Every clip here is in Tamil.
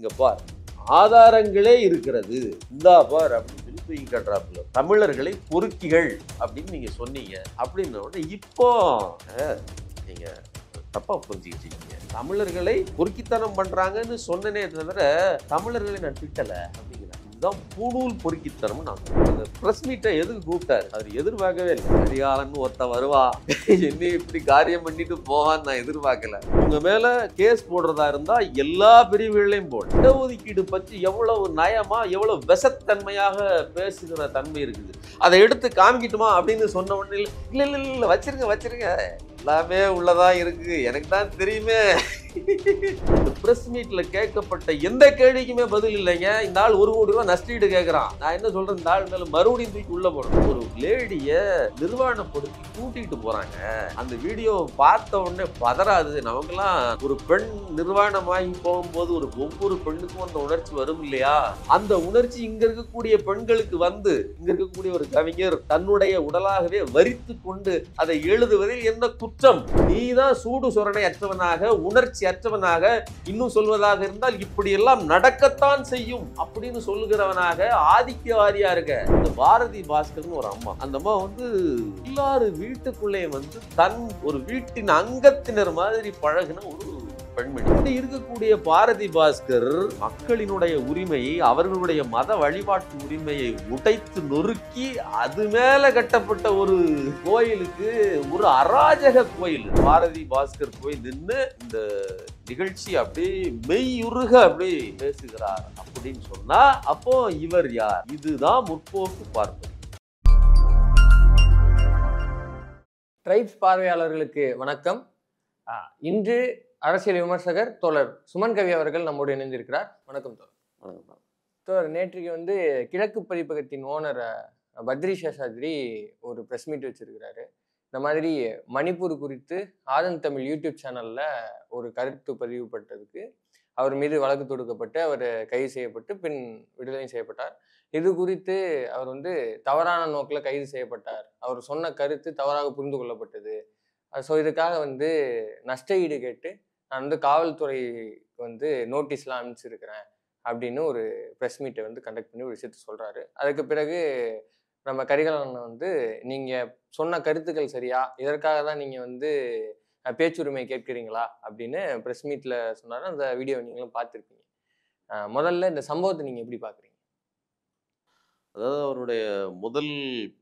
இங்கே பார் ஆதாரங்களே இருக்கிறது இந்தா பார் அப்படின்னு சொல்லி தூக்கி கட்டுறாப்புல தமிழர்களை பொறுக்கிகள் அப்படின்னு நீங்கள் சொன்னீங்க அப்படின்ன உடனே இப்போ நீங்கள் தப்பாக புரிஞ்சுக்கிட்டீங்க தமிழர்களை பொறுக்கித்தனம் பண்ணுறாங்கன்னு சொன்னனே தவிர தமிழர்களை நான் திட்டலை அப்படின்னு தான் புழூல் பொறுக்கி தரும் அந்த ப்ரெஸ் மீட்டை எதுக்கு கூப்பிட்டாரு அவர் எதிர்பார்க்கவே இல்லை கரிகாலன் ஒருத்த வருவா என்ன இப்படி காரியம் பண்ணிட்டு போவான்னு நான் எதிர்பார்க்கல உங்க மேல கேஸ் போடுறதா இருந்தா எல்லா பிரிவுகளையும் போடு இடஒதுக்கீடு பற்றி எவ்வளவு நயமா எவ்வளவு விசத்தன்மையாக பேசுகிற தன்மை இருக்குது அதை எடுத்து காமிக்கட்டுமா அப்படின்னு சொன்ன உடனே இல்லை இல்லை இல்லை வச்சிருங்க வச்சிருங்க எல்லாமே உள்ளதா இருக்கு எனக்கு தான் தெரியுமே இந்த பிரஸ் மீட்ல கேட்கப்பட்ட எந்த கேள்விக்குமே பதில் இல்லைங்க இந்த ஆள் ஒரு கோடி ரூபாய் நஷ்டீடு கேட்கறான் நான் என்ன சொல்றேன் இந்த ஆள் மேல மறுபடியும் தூக்கி உள்ள போடணும் ஒரு லேடிய நிர்வாணப்படுத்தி கூட்டிட்டு போறாங்க அந்த வீடியோ பார்த்த உடனே பதறாது நமக்கெல்லாம் ஒரு பெண் நிர்வாணமாகி போகும்போது ஒரு ஒவ்வொரு பெண்ணுக்கும் அந்த உணர்ச்சி வரும் இல்லையா அந்த உணர்ச்சி இங்க இருக்கக்கூடிய பெண்களுக்கு வந்து இங்க இருக்கக்கூடிய ஒரு கவிஞர் தன்னுடைய உடலாகவே வரித்து கொண்டு அதை எழுதுவதில் என்ன குற்றம் குற்றம் நீதான் சூடு சுரணை அற்றவனாக உணர்ச்சி அற்றவனாக இன்னும் சொல்வதாக இருந்தால் இப்படியெல்லாம் நடக்கத்தான் செய்யும் அப்படின்னு சொல்லுகிறவனாக ஆதிக்கவாரியா இருக்க இந்த பாரதி பாஸ்கர்னு ஒரு அம்மா அந்த அம்மா வந்து எல்லாரும் வீட்டுக்குள்ளே வந்து தன் ஒரு வீட்டின் அங்கத்தினர் மாதிரி பழகின ஒரு பெண்மணி இருக்கக்கூடிய பாரதி பாஸ்கர் மக்களினுடைய உரிமையை அவர்களுடைய மத வழிபாட்டு உரிமையை உடைத்து நொறுக்கி அது மேல கட்டப்பட்ட ஒரு கோயிலுக்கு ஒரு அராஜக கோயில் பாரதி பாஸ்கர் போய் நின்று இந்த நிகழ்ச்சி அப்படியே மெய்யுருக அப்படியே பேசுகிறார் அப்படின்னு சொன்னா அப்போ இவர் யார் இதுதான் முற்போக்கு பார்ப்பது ட்ரைப்ஸ் பார்வையாளர்களுக்கு வணக்கம் இன்று அரசியல் விமர்சகர் தோழர் சுமன் கவி அவர்கள் நம்மோடு இணைந்திருக்கிறார் வணக்கம் தோழர் வணக்கம் தோழர் நேற்றுக்கு வந்து கிழக்கு பதிப்பகத்தின் ஓனர் பத்ரி சேஷாத்ரி ஒரு ப்ரெஸ் மீட் வச்சிருக்கிறாரு இந்த மாதிரி மணிப்பூர் குறித்து ஆதன் தமிழ் யூடியூப் சேனலில் ஒரு கருத்து பதிவுப்பட்டதுக்கு அவர் மீது வழக்கு தொடுக்கப்பட்டு அவர் கைது செய்யப்பட்டு பின் விடுதலை செய்யப்பட்டார் இது குறித்து அவர் வந்து தவறான நோக்கில் கைது செய்யப்பட்டார் அவர் சொன்ன கருத்து தவறாக புரிந்து கொள்ளப்பட்டது ஸோ இதுக்காக வந்து நஷ்ட ஈடு கேட்டு நான் வந்து காவல்துறைக்கு வந்து நோட்டீஸ்லாம் அனுப்பிச்சிருக்கிறேன் அப்படின்னு ஒரு ப்ரெஸ் மீட்டை வந்து கண்டக்ட் பண்ணி ஒரு விஷயத்த சொல்கிறாரு அதுக்கு பிறகு நம்ம கரிகாலன் வந்து நீங்கள் சொன்ன கருத்துக்கள் சரியா இதற்காக தான் நீங்கள் வந்து பேச்சுரிமை கேட்குறீங்களா அப்படின்னு ப்ரெஸ் மீட்டில் சொன்னார் அந்த வீடியோ நீங்களும் பார்த்துருப்பீங்க முதல்ல இந்த சம்பவத்தை நீங்கள் எப்படி பார்க்குறீங்க அதாவது அவருடைய முதல்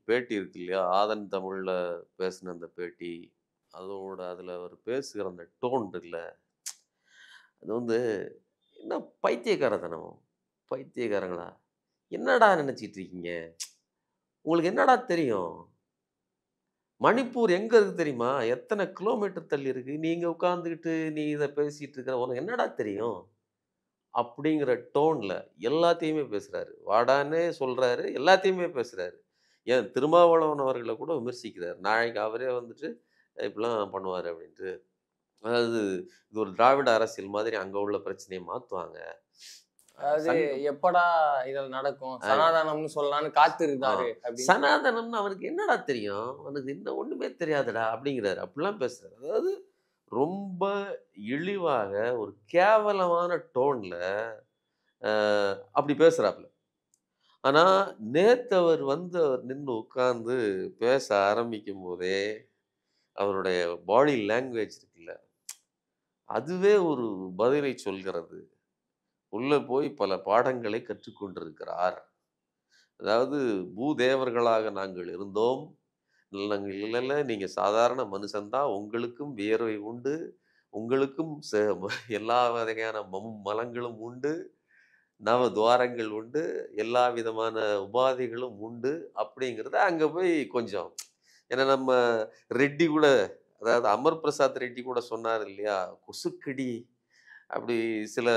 பேட்டி இருக்கு இல்லையா ஆதன் தமிழில் பேசின அந்த பேட்டி அதோட அதில் அவர் பேசுகிற அந்த டோன் இல்லை அது வந்து என்ன பைத்தியக்காரத்தனம் பைத்தியக்காரங்களா என்னடா நினச்சிட்டு இருக்கீங்க உங்களுக்கு என்னடா தெரியும் மணிப்பூர் எங்கே இருக்குது தெரியுமா எத்தனை கிலோமீட்டர் தள்ளி இருக்குது நீங்கள் உட்காந்துக்கிட்டு நீ இதை பேசிகிட்டு இருக்கிற உனக்கு என்னடா தெரியும் அப்படிங்கிற டோனில் எல்லாத்தையுமே பேசுகிறாரு வாடானே சொல்கிறாரு எல்லாத்தையுமே பேசுகிறாரு ஏன் திருமாவளவன் அவர்களை கூட விமர்சிக்கிறார் நாளைக்கு அவரே வந்துட்டு இப்படிலாம் பண்ணுவார் அப்படின்ட்டு அதாவது இது ஒரு திராவிட அரசியல் மாதிரி அங்கே உள்ள பிரச்சனையை மாற்றுவாங்க அது எப்படா இதில் நடக்கும் சனாதனம்னு சொல்லலாம்னு காத்திருந்தாரு சனாதனம்னு அவனுக்கு என்னடா தெரியும் அவனுக்கு என்ன ஒன்றுமே தெரியாதுடா அப்படிங்கிறாரு அப்படிலாம் பேசுறாரு அதாவது ரொம்ப இழிவாக ஒரு கேவலமான டோனில் அப்படி பேசுகிறாப்புல ஆனால் அவர் வந்து அவர் நின்று உட்காந்து பேச ஆரம்பிக்கும் போதே அவருடைய பாடி லாங்குவேஜ் இருக்குல்ல அதுவே ஒரு பதிலை சொல்கிறது உள்ளே போய் பல பாடங்களை கற்றுக்கொண்டிருக்கிறார் அதாவது பூதேவர்களாக நாங்கள் இருந்தோம் நாங்கள் இல்லைல்ல நீங்கள் சாதாரண மனுஷன்தான் உங்களுக்கும் வியர்வை உண்டு உங்களுக்கும் எல்லா வகையான மம் மலங்களும் உண்டு நவ துவாரங்கள் உண்டு எல்லா விதமான உபாதைகளும் உண்டு அப்படிங்கிறத அங்கே போய் கொஞ்சம் ஏன்னா நம்ம ரெட்டி கூட அதாவது அமர் பிரசாத் ரெட்டி கூட சொன்னார் இல்லையா கொசுக்கடி அப்படி சில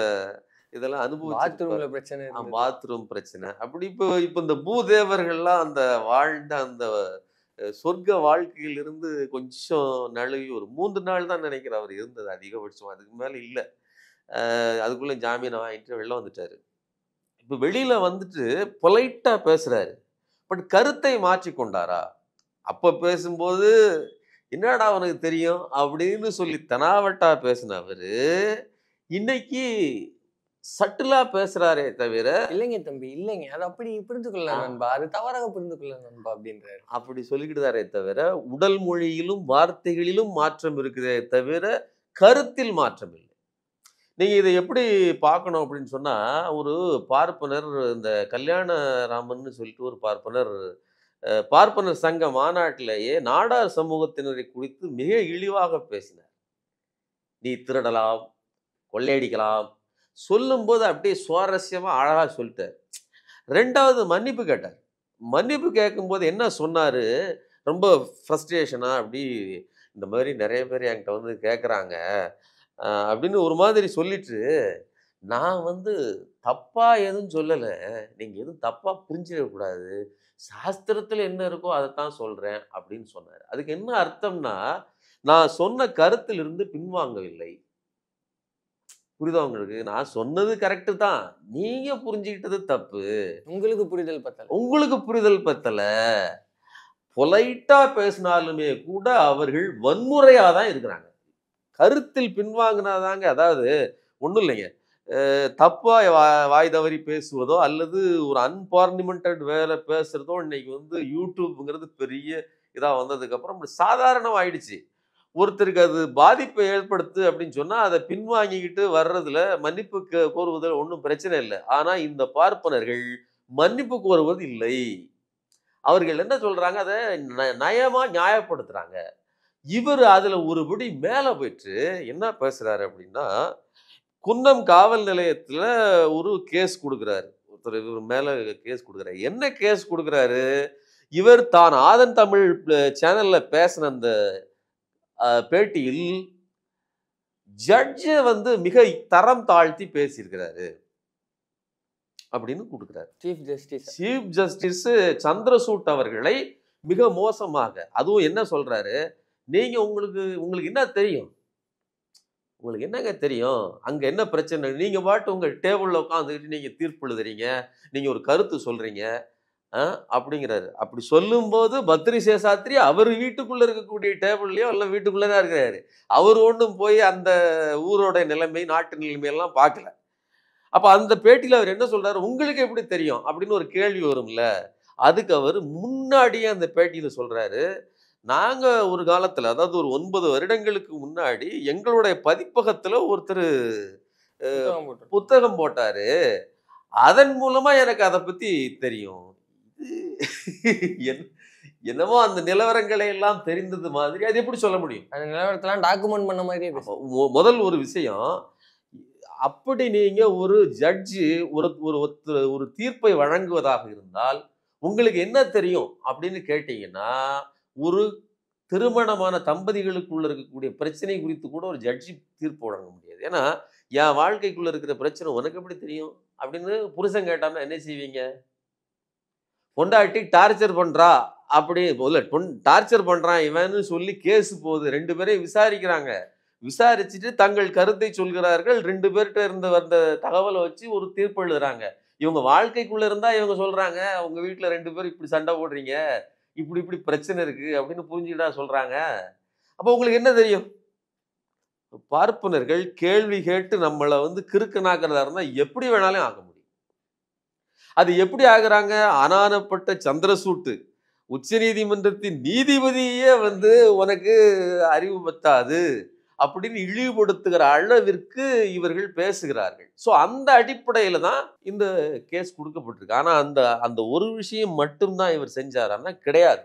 இதெல்லாம் அனுபவம் பிரச்சனை பாத்ரூம் பிரச்சனை அப்படி இப்போ இப்போ இந்த பூதேவர்கள்லாம் அந்த வாழ்ந்த அந்த சொர்க்க வாழ்க்கையிலிருந்து கொஞ்சம் நழுவி ஒரு மூன்று நாள் தான் நினைக்கிறேன் அவர் இருந்தது அதிகபட்சம் அதுக்கு மேலே இல்லை அதுக்குள்ளே ஜாமீன் வாங்கிட்டு வெளில வந்துட்டார் இப்போ வெளியில் வந்துட்டு பொலைட்டாக பேசுகிறாரு பட் கருத்தை மாற்றி கொண்டாரா அப்போ பேசும்போது என்னடா அவனுக்கு தெரியும் அப்படின்னு சொல்லி தெனாவட்டா பேசினவர் இன்னைக்கு சட்டிலா பேசுறாரே தவிர இல்லைங்க தம்பி இல்லைங்க அது அப்படி புரிந்து நண்பா அது தவறாக புரிந்து நண்பா அப்படின்றாரு அப்படி சொல்லிக்கிட்டுதாரே தவிர உடல் மொழியிலும் வார்த்தைகளிலும் மாற்றம் இருக்குதே தவிர கருத்தில் மாற்றம் இல்லை நீங்கள் இதை எப்படி பார்க்கணும் அப்படின்னு சொன்னால் ஒரு பார்ப்பனர் இந்த கல்யாண ராமன் சொல்லிட்டு ஒரு பார்ப்பனர் பார்ப்பனர் சங்க மாநாட்டிலேயே நாடார் சமூகத்தினரை குறித்து மிக இழிவாக பேசினார் நீ திருடலாம் கொள்ளையடிக்கலாம் சொல்லும்போது அப்படியே சுவாரஸ்யமாக அழகாக சொல்லிட்டார் ரெண்டாவது மன்னிப்பு கேட்டார் மன்னிப்பு கேட்கும்போது என்ன சொன்னார் ரொம்ப ஃப்ரஸ்ட்ரேஷனாக அப்படி இந்த மாதிரி நிறைய பேர் என்கிட்ட வந்து கேட்குறாங்க அப்படின்னு ஒரு மாதிரி சொல்லிட்டு நான் வந்து தப்பாக எதுவும் சொல்லலை நீங்கள் எதுவும் தப்பாக புரிஞ்சிடக்கூடாது சாஸ்திரத்தில் என்ன இருக்கோ அதைத்தான் சொல்கிறேன் அப்படின்னு சொன்னார் அதுக்கு என்ன அர்த்தம்னா நான் சொன்ன கருத்திலிருந்து பின்வாங்கவில்லை புரிதா உங்களுக்கு நான் சொன்னது கரெக்டு தான் நீங்க புரிஞ்சுக்கிட்டது தப்பு உங்களுக்கு புரிதல் பத்தல உங்களுக்கு புரிதல் பத்தல பொலைட்டா பேசினாலுமே கூட அவர்கள் வன்முறையாதான் தான் இருக்கிறாங்க கருத்தில் பின்வாங்கினாதாங்க அதாவது ஒண்ணும் இல்லைங்க தப்பாக வா வாய் தவறி பேசுவதோ அல்லது ஒரு அன்பார்லிமெண்டட் வேலை பேசுகிறதோ இன்னைக்கு வந்து யூடியூப்புங்கிறது பெரிய இதாக வந்ததுக்கப்புறம் சாதாரணம் ஆயிடுச்சு ஒருத்தருக்கு அது பாதிப்பை ஏற்படுத்து அப்படின்னு சொன்னால் அதை பின்வாங்கிக்கிட்டு வர்றதில் மன்னிப்பு கோருவதில் ஒன்றும் பிரச்சனை இல்லை ஆனால் இந்த பார்ப்பனர்கள் மன்னிப்பு கோருவது இல்லை அவர்கள் என்ன சொல்கிறாங்க அதை நயமாக நியாயப்படுத்துகிறாங்க இவர் அதில் ஒருபடி மேலே போயிட்டு என்ன பேசுகிறாரு அப்படின்னா குன்னம் காவல் நிலையத்தில் ஒரு கேஸ் கொடுக்குறாரு ஒருத்தர் இவர் மேலே கேஸ் கொடுக்குறாரு என்ன கேஸ் கொடுக்குறாரு இவர் தான் ஆதன் தமிழ் சேனலில் பேசின அந்த பேட்டியில் ஜட்ஜை வந்து மிக தரம் தாழ்த்தி பேசியிருக்கிறாரு அப்படின்னு கொடுக்குறாரு chief justice chief justice Chandrachud அவர்களை மிக மோசமாக அதுவும் என்ன சொல்றாரு நீங்க உங்களுக்கு உங்களுக்கு என்ன தெரியும் உங்களுக்கு என்னங்க தெரியும் அங்கே என்ன பிரச்சனை நீங்கள் பாட்டு உங்கள் டேபிளில் உட்காந்துக்கிட்டு நீங்கள் தீர்ப்பு எழுதுறீங்க நீங்கள் ஒரு கருத்து சொல்கிறீங்க அப்படிங்கிறாரு அப்படி சொல்லும்போது பத்ரி சேசாத்திரி அவர் வீட்டுக்குள்ளே இருக்கக்கூடிய டேபிள்லையோ இல்லை வீட்டுக்குள்ளே தான் இருக்கிறாரு அவர் ஒன்றும் போய் அந்த ஊரோட நிலைமை நாட்டு நிலைமையெல்லாம் பார்க்கல அப்போ அந்த பேட்டியில் அவர் என்ன சொல்கிறாரு உங்களுக்கு எப்படி தெரியும் அப்படின்னு ஒரு கேள்வி வரும்ல அதுக்கு அவர் முன்னாடியே அந்த பேட்டியில் சொல்கிறாரு நாங்கள் ஒரு காலத்தில் அதாவது ஒரு ஒன்பது வருடங்களுக்கு முன்னாடி எங்களுடைய பதிப்பகத்தில் ஒருத்தர் புத்தகம் போட்டார் அதன் மூலமாக எனக்கு அதை பற்றி தெரியும் இது என்னமோ அந்த நிலவரங்களை எல்லாம் தெரிந்தது மாதிரி அது எப்படி சொல்ல முடியும் அந்த நிலவரத்தெல்லாம் டாக்குமெண்ட் பண்ண மாதிரி முதல் ஒரு விஷயம் அப்படி நீங்கள் ஒரு ஜட்ஜு ஒரு ஒரு ஒரு தீர்ப்பை வழங்குவதாக இருந்தால் உங்களுக்கு என்ன தெரியும் அப்படின்னு கேட்டிங்கன்னா ஒரு திருமணமான தம்பதிகளுக்குள்ள இருக்கக்கூடிய பிரச்சனை குறித்து கூட ஒரு ஜட்ஜி தீர்ப்பு வழங்க முடியாது ஏன்னா என் வாழ்க்கைக்குள்ள இருக்கிற பிரச்சனை உனக்கு எப்படி தெரியும் அப்படின்னு புருஷன் கேட்டான்னா என்ன செய்வீங்க பொண்டாட்டி டார்ச்சர் பண்றா அப்படி டார்ச்சர் பண்றான் இவன்னு சொல்லி கேஸ் போகுது ரெண்டு பேரையும் விசாரிக்கிறாங்க விசாரிச்சுட்டு தங்கள் கருத்தை சொல்கிறார்கள் ரெண்டு பேர்கிட்ட இருந்து வந்த தகவலை வச்சு ஒரு தீர்ப்பு எழுதுறாங்க இவங்க வாழ்க்கைக்குள்ள இருந்தா இவங்க சொல்றாங்க உங்க வீட்டுல ரெண்டு பேரும் இப்படி சண்டை போடுறீங்க இப்படி இப்படி பிரச்சனை இருக்குது அப்படின்னு புரிஞ்சுக்கிட்டா சொல்கிறாங்க அப்போ உங்களுக்கு என்ன தெரியும் பார்ப்பனர்கள் கேள்வி கேட்டு நம்மளை வந்து கிறுக்கனாக்கிறதா இருந்தால் எப்படி வேணாலும் ஆக முடியும் அது எப்படி ஆகுறாங்க அனானப்பட்ட சந்திரசூட்டு உச்ச நீதிமன்றத்தின் நீதிபதியே வந்து உனக்கு அறிவு பத்தாது அப்படின்னு இழிவுபடுத்துகிற அளவிற்கு இவர்கள் பேசுகிறார்கள் ஸோ அந்த அடிப்படையில் தான் இந்த கேஸ் கொடுக்கப்பட்டிருக்கு ஆனால் அந்த அந்த ஒரு விஷயம் மட்டும்தான் இவர் செஞ்சாரான்னா கிடையாது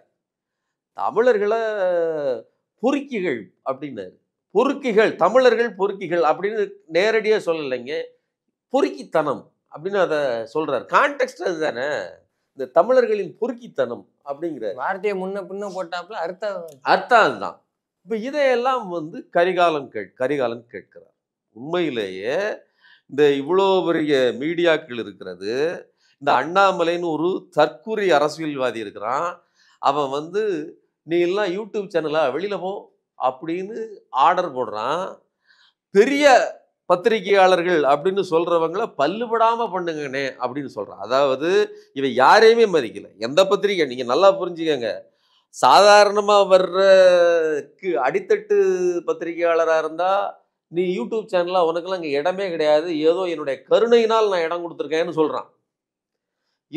தமிழர்களை பொறுக்கிகள் அப்படின்னாரு பொறுக்கிகள் தமிழர்கள் பொறுக்கிகள் அப்படின்னு நேரடியாக சொல்லலைங்க பொறுக்கித்தனம் அப்படின்னு அதை சொல்கிறார் கான்டெக்ட் அது தானே இந்த தமிழர்களின் பொறுக்கித்தனம் அப்படிங்கிற வார்த்தையை முன்ன பின்ன போட்டாப்புல அர்த்தம் அர்த்தம் அதுதான் இப்போ இதையெல்லாம் வந்து கரிகாலன் கே கரிகாலன் கேட்கிறார் உண்மையிலேயே இந்த இவ்வளோ பெரிய மீடியாக்கள் இருக்கிறது இந்த அண்ணாமலைன்னு ஒரு தற்கூறி அரசியல்வாதி இருக்கிறான் அவன் வந்து நீ எல்லாம் யூடியூப் சேனலாக வெளியில் போ அப்படின்னு ஆர்டர் போடுறான் பெரிய பத்திரிகையாளர்கள் அப்படின்னு சொல்கிறவங்கள பல்லுபடாமல் பண்ணுங்கண்ணே அப்படின்னு சொல்கிறான் அதாவது இவன் யாரையுமே மதிக்கலை எந்த பத்திரிக்கை நீங்கள் நல்லா புரிஞ்சுக்கங்க சாதாரணமாக வர்றக்கு அடித்தட்டு பத்திரிகையாளராக இருந்தால் நீ யூடியூப் சேனலாக உனக்கெல்லாம் இங்கே இடமே கிடையாது ஏதோ என்னுடைய கருணையினால் நான் இடம் கொடுத்துருக்கேன்னு சொல்கிறான்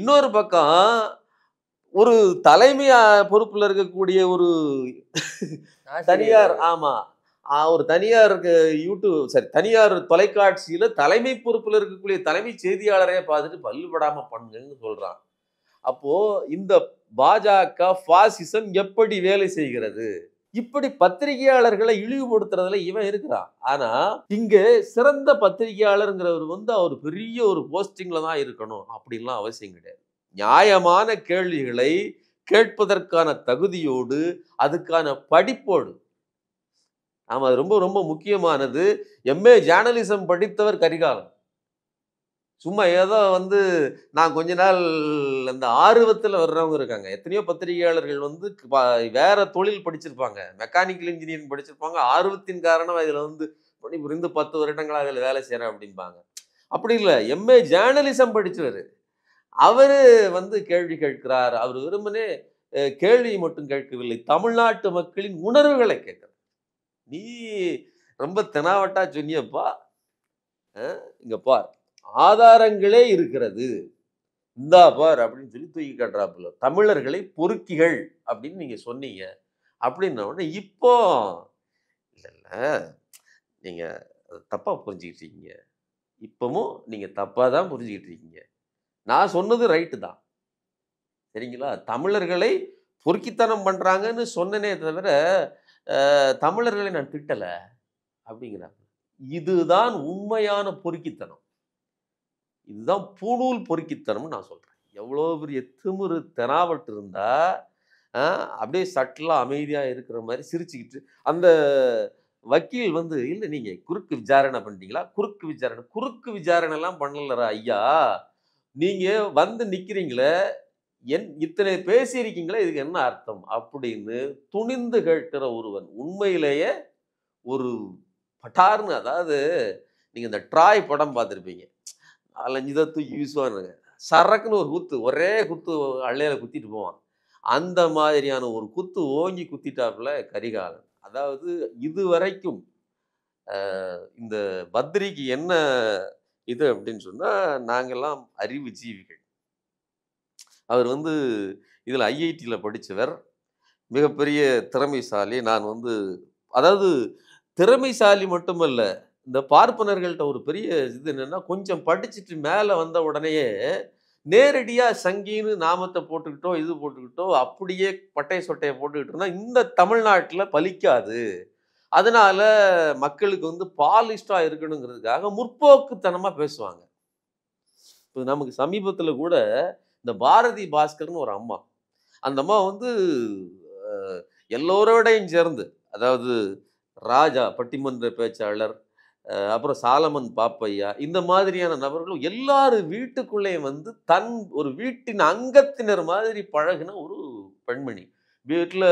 இன்னொரு பக்கம் ஒரு தலைமை பொறுப்பில் இருக்கக்கூடிய ஒரு தனியார் ஆமாம் ஒரு தனியார் யூடியூப் சரி தனியார் தொலைக்காட்சியில் தலைமை பொறுப்பில் இருக்கக்கூடிய தலைமை செய்தியாளரே பார்த்துட்டு பல்லுபடாமல் பண்ணுங்கன்னு சொல்கிறான் அப்போது இந்த பாஜக பாசிசம் எப்படி வேலை செய்கிறது இப்படி பத்திரிகையாளர்களை இழிவுபடுத்துறதுல இவன் இருக்கிறான் ஆனா இங்க சிறந்த பத்திரிகையாளருங்கிறவர் வந்து அவர் பெரிய ஒரு போஸ்டிங்ல தான் இருக்கணும் அப்படின்லாம் அவசியம் கிடையாது நியாயமான கேள்விகளை கேட்பதற்கான தகுதியோடு அதுக்கான படிப்போடு நாம் அது ரொம்ப ரொம்ப முக்கியமானது எம்ஏ ஜேர்னலிசம் படித்தவர் கரிகாலன் சும்மா ஏதோ வந்து நான் கொஞ்ச நாள் அந்த ஆர்வத்தில் வர்றவங்க இருக்காங்க எத்தனையோ பத்திரிகையாளர்கள் வந்து வேற தொழில் படிச்சிருப்பாங்க மெக்கானிக்கல் இன்ஜினியரிங் படிச்சிருப்பாங்க ஆர்வத்தின் காரணம் இதில் வந்து புரிந்து பத்து வருடங்களாக அதில் வேலை செய்கிறேன் அப்படிம்பாங்க அப்படி இல்லை எம்ஏ ஜேர்னலிசம் படித்தவர் அவர் வந்து கேள்வி கேட்கிறார் அவர் விரும்பினே கேள்வி மட்டும் கேட்கவில்லை தமிழ்நாட்டு மக்களின் உணர்வுகளை கேட்கிறார் நீ ரொம்ப தெனாவட்டா சொன்னியப்பா இங்கே பார் ஆதாரங்களே இருக்கிறது இந்தா பார் அப்படின்னு சொல்லி தூக்கி காட்டுறாப்புல தமிழர்களை பொறுக்கிகள் அப்படின்னு நீங்கள் சொன்னீங்க அப்படின்ன உடனே இப்போ இல்லைல்ல நீங்கள் தப்பாக புரிஞ்சுக்கிட்டு இருக்கீங்க இப்போவும் நீங்கள் தப்பாக தான் புரிஞ்சுக்கிட்டு இருக்கீங்க நான் சொன்னது ரைட்டு தான் சரிங்களா தமிழர்களை பொறுக்கித்தனம் பண்ணுறாங்கன்னு சொன்னனே தவிர தமிழர்களை நான் திட்டலை அப்படிங்கிறாங்க இதுதான் உண்மையான பொறுக்கித்தனம் இதுதான் பூணூல் பொறுக்கித்தனம்னு நான் சொல்கிறேன் எவ்வளோ பெரிய திமுரு தெனாவட்டு இருந்தால் அப்படியே சட்டலாக அமைதியாக இருக்கிற மாதிரி சிரிச்சுக்கிட்டு அந்த வக்கீல் வந்து இல்லை நீங்கள் குறுக்கு விசாரணை பண்ணிட்டீங்களா குறுக்கு விசாரணை குறுக்கு விசாரணைலாம் பண்ணலரா ஐயா நீங்கள் வந்து நிற்கிறீங்களே என் இத்தனை பேசியிருக்கீங்களே இதுக்கு என்ன அர்த்தம் அப்படின்னு துணிந்து கேட்கிற ஒருவன் உண்மையிலேயே ஒரு பட்டார்னு அதாவது நீங்கள் இந்த ட்ராய் படம் பார்த்துருப்பீங்க அலைஞ்சு தான் தூக்கி வீசுவானுங்க சரக்குன்னு ஒரு குத்து ஒரே குத்து அள்ளையில் குத்திட்டு போவான் அந்த மாதிரியான ஒரு குத்து ஓங்கி குத்திட்டாப்புல கரிகாலன் அதாவது இது வரைக்கும் இந்த பத்ரிக்கு என்ன இது அப்படின்னு சொன்னால் நாங்கள்லாம் அறிவு ஜீவிகள் அவர் வந்து இதில் ஐஐடியில் படித்தவர் மிகப்பெரிய திறமைசாலி நான் வந்து அதாவது திறமைசாலி மட்டுமல்ல இந்த பார்ப்பனர்கள்ட்ட ஒரு பெரிய இது என்னென்னா கொஞ்சம் படிச்சுட்டு மேலே வந்த உடனேயே நேரடியாக சங்கின்னு நாமத்தை போட்டுக்கிட்டோ இது போட்டுக்கிட்டோ அப்படியே பட்டை சொட்டையை போட்டுக்கிட்டோம்னா இந்த தமிழ்நாட்டில் பலிக்காது அதனால் மக்களுக்கு வந்து பாலிஷ்டாக இருக்கணுங்கிறதுக்காக முற்போக்குத்தனமாக பேசுவாங்க இப்போ நமக்கு சமீபத்தில் கூட இந்த பாரதி பாஸ்கர்னு ஒரு அம்மா அந்த அம்மா வந்து எல்லோரோடையும் சேர்ந்து அதாவது ராஜா பட்டிமன்ற பேச்சாளர் அப்புறம் சாலமன் பாப்பையா இந்த மாதிரியான நபர்களும் எல்லாரும் வீட்டுக்குள்ளேயும் வந்து தன் ஒரு வீட்டின் அங்கத்தினர் மாதிரி பழகின ஒரு பெண்மணி வீட்டில்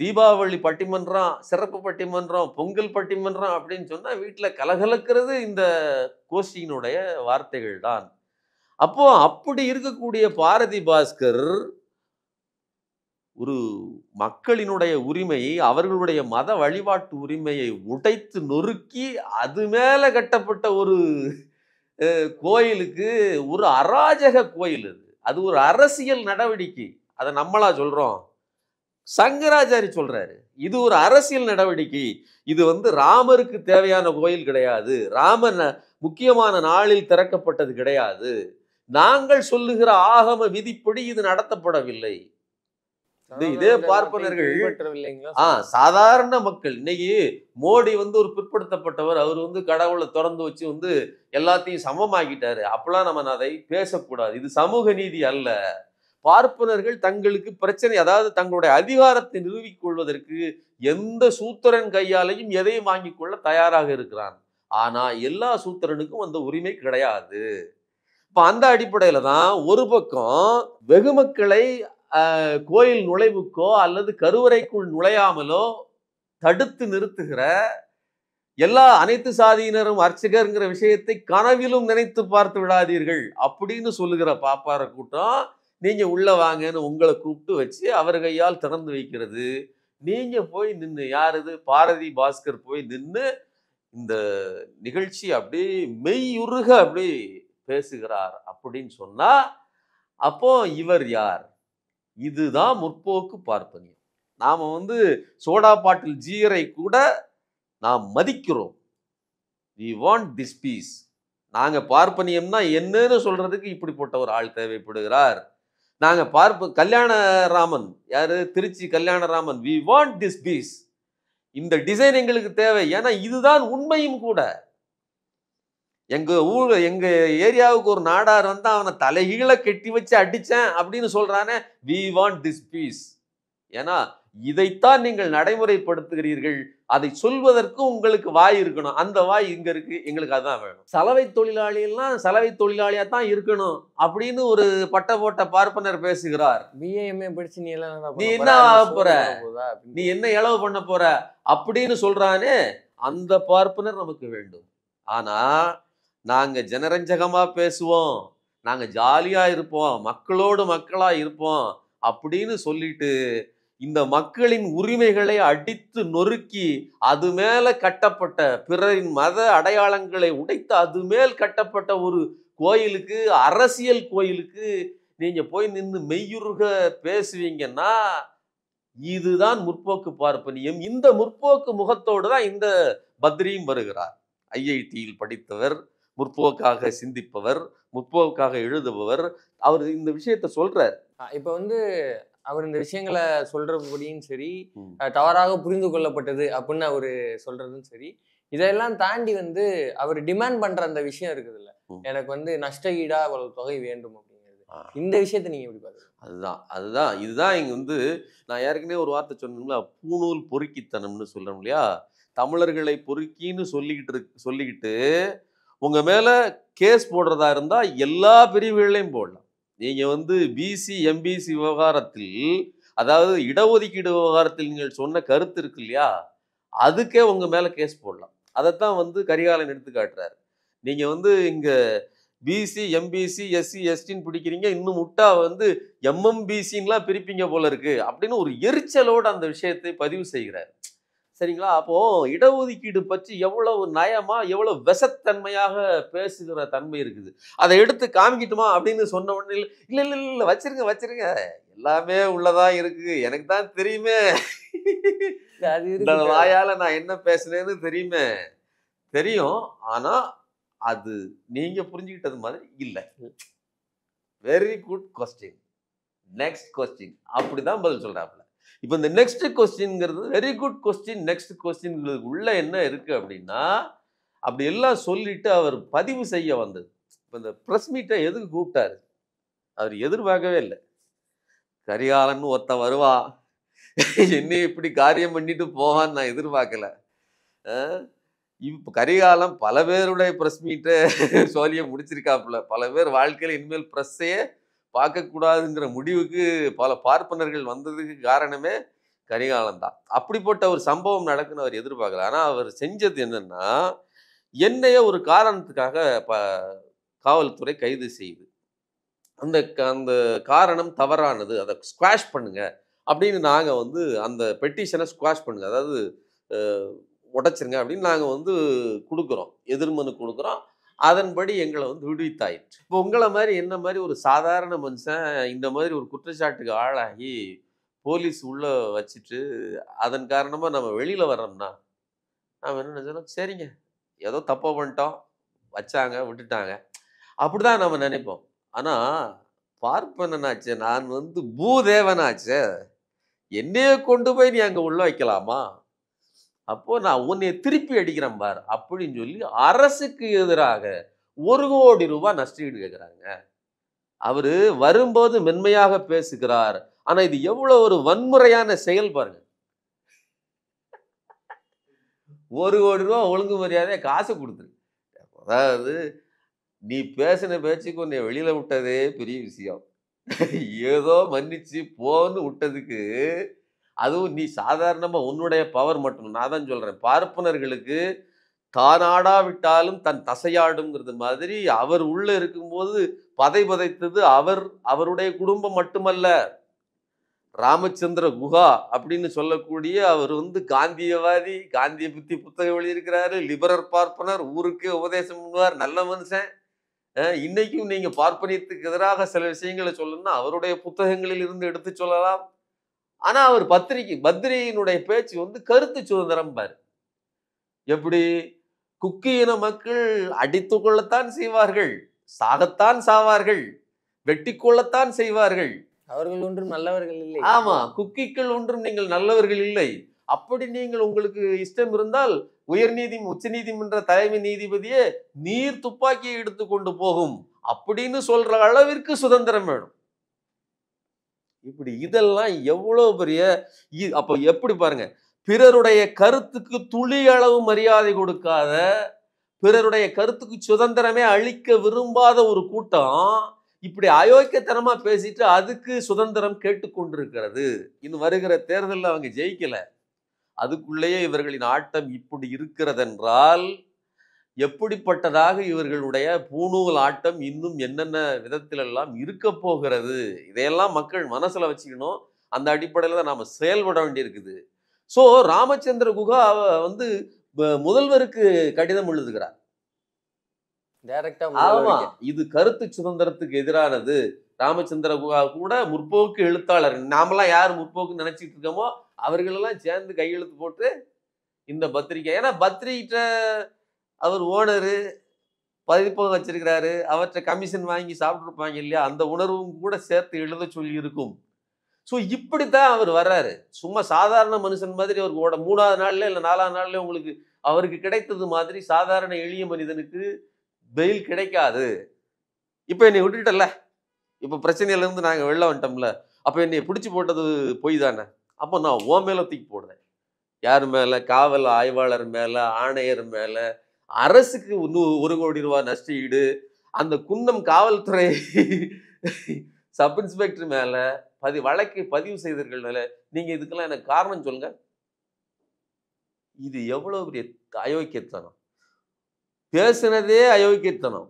தீபாவளி பட்டிமன்றம் சிறப்பு பட்டிமன்றம் பொங்கல் பட்டிமன்றம் அப்படின்னு சொன்னால் வீட்டில் கலகலக்கிறது இந்த கோஷ்டியினுடைய வார்த்தைகள் தான் அப்போது அப்படி இருக்கக்கூடிய பாரதி பாஸ்கர் ஒரு மக்களினுடைய உரிமையை அவர்களுடைய மத வழிபாட்டு உரிமையை உடைத்து நொறுக்கி அது மேலே கட்டப்பட்ட ஒரு கோயிலுக்கு ஒரு அராஜக கோயில் அது அது ஒரு அரசியல் நடவடிக்கை அதை நம்மளா சொல்கிறோம் சங்கராச்சாரி சொல்கிறாரு இது ஒரு அரசியல் நடவடிக்கை இது வந்து ராமருக்கு தேவையான கோயில் கிடையாது ராமன் முக்கியமான நாளில் திறக்கப்பட்டது கிடையாது நாங்கள் சொல்லுகிற ஆகம விதிப்படி இது நடத்தப்படவில்லை இதே பார்ப்பனர்கள் ஆ சாதாரண மக்கள் இன்னைக்கு மோடி வந்து ஒரு பிற்படுத்தப்பட்டவர் அவர் வந்து கடவுளை திறந்து வச்சு வந்து எல்லாத்தையும் சமமாக்கிட்டாரு அப்பெல்லாம் நம்ம அதை பேசக்கூடாது இது சமூக நீதி அல்ல பார்ப்பனர்கள் தங்களுக்கு பிரச்சனை அதாவது தங்களுடைய அதிகாரத்தை நிறுவிக் கொள்வதற்கு எந்த சூத்திரன் கையாலையும் எதையும் வாங்கி கொள்ள தயாராக இருக்கிறான் ஆனா எல்லா சூத்திரனுக்கும் அந்த உரிமை கிடையாது இப்ப அந்த அடிப்படையில தான் ஒரு பக்கம் வெகுமக்களை கோயில் நுழைவுக்கோ அல்லது கருவறைக்குள் நுழையாமலோ தடுத்து நிறுத்துகிற எல்லா அனைத்து சாதியினரும் அர்ச்சகருங்கிற விஷயத்தை கனவிலும் நினைத்து பார்த்து விடாதீர்கள் அப்படின்னு சொல்லுகிற பாப்பார கூட்டம் நீங்கள் உள்ளே வாங்கன்னு உங்களை கூப்பிட்டு வச்சு அவர் கையால் திறந்து வைக்கிறது நீங்கள் போய் நின்று யார் இது பாரதி பாஸ்கர் போய் நின்று இந்த நிகழ்ச்சி அப்படி மெய்யுருக அப்படி பேசுகிறார் அப்படின்னு சொன்னால் அப்போ இவர் யார் இதுதான் முற்போக்கு பார்ப்பனியம் நாம் வந்து சோடா பாட்டில் ஜீரை கூட நாம் மதிக்கிறோம் வி வாண்ட் திஸ் பீஸ் நாங்கள் பார்ப்பனியம்னா என்னன்னு சொல்கிறதுக்கு இப்படிப்பட்ட ஒரு ஆள் தேவைப்படுகிறார் நாங்கள் பார்ப்பு கல்யாணராமன் யார் Trichy Kalyanaraman we want this piece இந்த டிசைன் எங்களுக்கு தேவை ஏன்னா இதுதான் உண்மையும் கூட எங்கள் ஊர் எங்கள் ஏரியாவுக்கு ஒரு நாடார் வந்து அவனை தலைகீழ கெட்டி வச்சு அடித்தேன் அப்படின்னு சொல்கிறானே வி வாண்ட் திஸ் பீஸ் ஏன்னா இதைத்தான் நீங்கள் நடைமுறைப்படுத்துகிறீர்கள் அதை சொல்வதற்கு உங்களுக்கு வாய் இருக்கணும் அந்த வாய் இங்க இருக்கு எங்களுக்கு அதுதான் வேணும் சலவை தொழிலாளியெல்லாம் சலவை தொழிலாளியா தான் இருக்கணும் அப்படின்னு ஒரு பட்ட போட்ட பார்ப்பனர் பேசுகிறார் நீ நீ என்ன ஆக போற நீ என்ன இளவு பண்ண போற அப்படின்னு சொல்றானே அந்த பார்ப்பனர் நமக்கு வேண்டும் ஆனா நாங்கள் ஜனரஞ்சகமாக பேசுவோம் நாங்கள் ஜாலியாக இருப்போம் மக்களோடு மக்களாக இருப்போம் அப்படின்னு சொல்லிட்டு இந்த மக்களின் உரிமைகளை அடித்து நொறுக்கி அது மேலே கட்டப்பட்ட பிறரின் மத அடையாளங்களை உடைத்து அது மேல் கட்டப்பட்ட ஒரு கோயிலுக்கு அரசியல் கோயிலுக்கு நீங்கள் போய் நின்று மெய்யுருக பேசுவீங்கன்னா இதுதான் முற்போக்கு பார்ப்பனியம் இந்த முற்போக்கு முகத்தோடு தான் இந்த பத்ரியும் வருகிறார் ஐஐடியில் படித்தவர் முற்போக்காக சிந்திப்பவர் முற்போக்காக எழுதுபவர் அவர் இந்த விஷயத்த சொல்றார் இப்ப வந்து அவர் இந்த விஷயங்களை சொல்றபடியும் சரி தவறாக புரிந்து கொள்ளப்பட்டது அப்படின்னு அவரு சொல்றதும் சரி இதெல்லாம் தாண்டி வந்து அவர் டிமாண்ட் பண்ற அந்த விஷயம் இருக்குதுல்ல எனக்கு வந்து நஷ்ட ஈடா அவ்வளவு தொகை வேண்டும் அப்படிங்கிறது இந்த விஷயத்த நீங்க எப்படி பாருங்க அதுதான் அதுதான் இதுதான் இங்க வந்து நான் ஏற்கனவே ஒரு வார்த்தை சொன்னீங்களா பூநூல் பொறுக்கித்தனம்னு சொல்றோம் இல்லையா தமிழர்களை பொறுக்கின்னு சொல்லிக்கிட்டு சொல்லிக்கிட்டு உங்கள் மேலே கேஸ் போடுறதா இருந்தால் எல்லா பிரிவுகளையும் போடலாம் நீங்கள் வந்து பிசி எம்பிசி விவகாரத்தில் அதாவது இடஒதுக்கீடு விவகாரத்தில் நீங்கள் சொன்ன கருத்து இருக்கு இல்லையா அதுக்கே உங்கள் மேலே கேஸ் போடலாம் அதைத்தான் வந்து கரிகாலன் எடுத்து காட்டுறாரு நீங்கள் வந்து இங்கே பிசி எம்பிசி எஸ்சி எஸ்டின்னு பிடிக்கிறீங்க இன்னும் முட்டா வந்து எம்எம்பிசின்லாம் பிரிப்பீங்க போல இருக்கு அப்படின்னு ஒரு எரிச்சலோடு அந்த விஷயத்தை பதிவு செய்கிறார் சரிங்களா அப்போது இடஒதுக்கீடு பற்றி எவ்வளவு நயமாக எவ்வளோ விஷத்தன்மையாக பேசுகிற தன்மை இருக்குது அதை எடுத்து காமிக்கட்டுமா அப்படின்னு சொன்ன உடனே இல்லை இல்லை இல்லை வச்சிருங்க வச்சிருங்க எல்லாமே உள்ளதான் இருக்குது எனக்கு தான் தெரியுமே வாயால் நான் என்ன பேசுனேன்னு தெரியுமே தெரியும் ஆனால் அது நீங்கள் புரிஞ்சுக்கிட்டது மாதிரி இல்லை very good question next question அப்படிதான் பதில் சொல்கிறாப்புல இப்போ இந்த நெக்ஸ்ட் கொஸ்டின்ங்கிறது வெரி குட் கொஸ்டின் நெக்ஸ்ட் கொஸ்டின்களுக்கு உள்ள என்ன இருக்குது அப்படின்னா அப்படி எல்லாம் சொல்லிட்டு அவர் பதிவு செய்ய வந்தது இப்போ இந்த ப்ரெஸ் மீட்டை எதுக்கு கூப்பிட்டாரு அவர் எதிர்பார்க்கவே இல்லை கரிகாலன் ஒருத்தன் வருவா என்ன இப்படி காரியம் பண்ணிட்டு போவான்னு நான் எதிர்பார்க்கல இப்போ கரிகாலம் பல பேருடைய ப்ரெஸ் மீட்டை சோழியை முடிச்சிருக்காப்புல பல பேர் வாழ்க்கையில் இனிமேல் ப்ரெஸ்ஸையே பார்க்கக்கூடாதுங்கிற முடிவுக்கு பல பார்ப்பனர்கள் வந்ததுக்கு காரணமே கரிகாலம் தான் அப்படிப்பட்ட ஒரு சம்பவம் நடக்குன்னு அவர் எதிர்பார்க்கல ஆனால் அவர் செஞ்சது என்னென்னா என்னைய ஒரு காரணத்துக்காக ப காவல்துறை கைது செய்யுது அந்த அந்த காரணம் தவறானது அதை ஸ்குவாஷ் பண்ணுங்க அப்படின்னு நாங்கள் வந்து அந்த பெட்டிஷனை ஸ்குவாஷ் பண்ணுங்க அதாவது உடைச்சிருங்க அப்படின்னு நாங்கள் வந்து கொடுக்குறோம் எதிர்மனு கொடுக்குறோம் அதன்படி எங்களை வந்து விடுவித்தாயிற்று இப்போ உங்களை மாதிரி என்ன மாதிரி ஒரு சாதாரண மனுஷன் இந்த மாதிரி ஒரு குற்றச்சாட்டுக்கு ஆளாகி போலீஸ் உள்ளே வச்சுட்டு அதன் காரணமாக நம்ம வெளியில் வர்றோம்னா நாம் என்ன நினச்சோம் சரிங்க ஏதோ தப்பாக பண்ணிட்டோம் வச்சாங்க விட்டுட்டாங்க அப்படி தான் நம்ம நினைப்போம் ஆனால் பார்ப்பனாச்சே நான் வந்து பூதேவனாச்சே என்னையே கொண்டு போய் நீ அங்கே உள்ள வைக்கலாமா அப்போது நான் உன்னை திருப்பி அடிக்கிறேன் பார் அப்படின்னு சொல்லி அரசுக்கு எதிராக ஒரு கோடி ரூபாய் நஷ்டஈடு கேட்குறாங்க அவர் வரும்போது மென்மையாக பேசுகிறார் ஆனால் இது எவ்வளோ ஒரு வன்முறையான செயல் பாருங்க ஒரு கோடி ரூபா ஒழுங்கு மரியாதையாக காசு கொடுத்துரு அதாவது நீ பேசின பேச்சுக்கு உன்னை வெளியில் விட்டதே பெரிய விஷயம் ஏதோ மன்னிச்சு போன்னு விட்டதுக்கு அதுவும் நீ சாதாரணமாக உன்னுடைய பவர் மட்டும் நான் தான் சொல்கிறேன் பார்ப்பனர்களுக்கு தானாடாவிட்டாலும் தன் தசையாடுங்கிறது மாதிரி அவர் உள்ளே இருக்கும்போது பதை பதைத்தது அவர் அவருடைய குடும்பம் மட்டுமல்ல ராமச்சந்திர குஹா அப்படின்னு சொல்லக்கூடிய அவர் வந்து காந்தியவாதி காந்திய புத்தி புத்தகம் எழுதியிருக்கிறாரு லிபரர் பார்ப்பனர் ஊருக்கே உபதேசம் பண்ணுவார் நல்ல மனுஷன் இன்னைக்கும் நீங்கள் பார்ப்பனியத்துக்கு எதிராக சில விஷயங்களை சொல்லணும்னா அவருடைய புத்தகங்களில் இருந்து எடுத்து சொல்லலாம் ஆனால் அவர் பத்திரிகை பத்ரியினுடைய பேச்சு வந்து கருத்து சுதந்திரம் பாரு எப்படி குக்கியின இன மக்கள் அடித்து கொள்ளத்தான் செய்வார்கள் சாகத்தான் சாவார்கள் வெட்டி கொள்ளத்தான் செய்வார்கள் அவர்கள் ஒன்றும் நல்லவர்கள் இல்லை ஆமா குக்கிகள் ஒன்றும் நீங்கள் நல்லவர்கள் இல்லை அப்படி நீங்கள் உங்களுக்கு இஷ்டம் இருந்தால் உயர்நீதி உச்ச நீதிமன்ற தலைமை நீதிபதியே நீர் துப்பாக்கியை எடுத்து கொண்டு போகும் அப்படின்னு சொல்ற அளவிற்கு சுதந்திரம் வேணும் இப்படி இதெல்லாம் எவ்வளோ பெரிய அப்போ எப்படி பாருங்க பிறருடைய கருத்துக்கு துளி அளவு மரியாதை கொடுக்காத பிறருடைய கருத்துக்கு சுதந்திரமே அளிக்க விரும்பாத ஒரு கூட்டம் இப்படி அயோக்கியத்தனமா பேசிட்டு அதுக்கு சுதந்திரம் கேட்டுக்கொண்டிருக்கிறது இன்னும் வருகிற தேர்தலில் அவங்க ஜெயிக்கல அதுக்குள்ளேயே இவர்களின் ஆட்டம் இப்படி இருக்கிறதென்றால் எப்படிப்பட்டதாக இவர்களுடைய பூணூல் ஆட்டம் இன்னும் என்னென்ன விதத்திலெல்லாம் இருக்க போகிறது இதையெல்லாம் மக்கள் மனசில் வச்சுக்கணும் அந்த அடிப்படையில் தான் நாம் செயல்பட வேண்டியிருக்குது ஸோ ராமச்சந்திர குகா வந்து முதல்வருக்கு கடிதம் எழுதுகிறார் ஆமா இது கருத்து சுதந்திரத்துக்கு எதிரானது ராமச்சந்திர குகா கூட முற்போக்கு எழுத்தாளர் நாமெல்லாம் யார் முற்போக்குன்னு நினைச்சிட்டு இருக்கோமோ அவர்களெல்லாம் சேர்ந்து கையெழுத்து போட்டு இந்த பத்திரிகை ஏன்னா பத்திரிகிட்ட அவர் ஓனரு பதிப்பகம் வச்சிருக்கிறாரு அவற்றை கமிஷன் வாங்கி சாப்பிட்ருப்பாங்க இல்லையா அந்த உணர்வும் கூட சேர்த்து எழுத சொல்லி இருக்கும் ஸோ இப்படி தான் அவர் வர்றாரு சும்மா சாதாரண மனுஷன் மாதிரி அவர் ஓட மூணாவது நாள்ல இல்லை நாலாவது நாள்ல உங்களுக்கு அவருக்கு கிடைத்தது மாதிரி சாதாரண எளிய மனிதனுக்கு பெயில் கிடைக்காது இப்போ என்னை விட்டுட்டல இப்போ பிரச்சனையிலேருந்து நாங்கள் வெளில வந்துட்டோம்ல அப்போ என்னை பிடிச்சி போட்டது பொய் தானே அப்போ நான் ஓ மேலே தூக்கி போடுறேன் யார் மேலே காவல் ஆய்வாளர் மேலே ஆணையர் மேலே அரசுக்கு ஒரு கோடி ரூபாய் நஷ்ட ஈடு அந்த குன்னம் காவல்துறை சப் இன்ஸ்பெக்டர் மேல பதி வழக்கை பதிவு செய்தீர்கள் மேலே நீங்கள் இதுக்கெல்லாம் எனக்கு காரணம் சொல்லுங்க இது எவ்வளவு பெரிய அயோக்கியத்தனம் பேசினதே அயோக்கியத்தனம்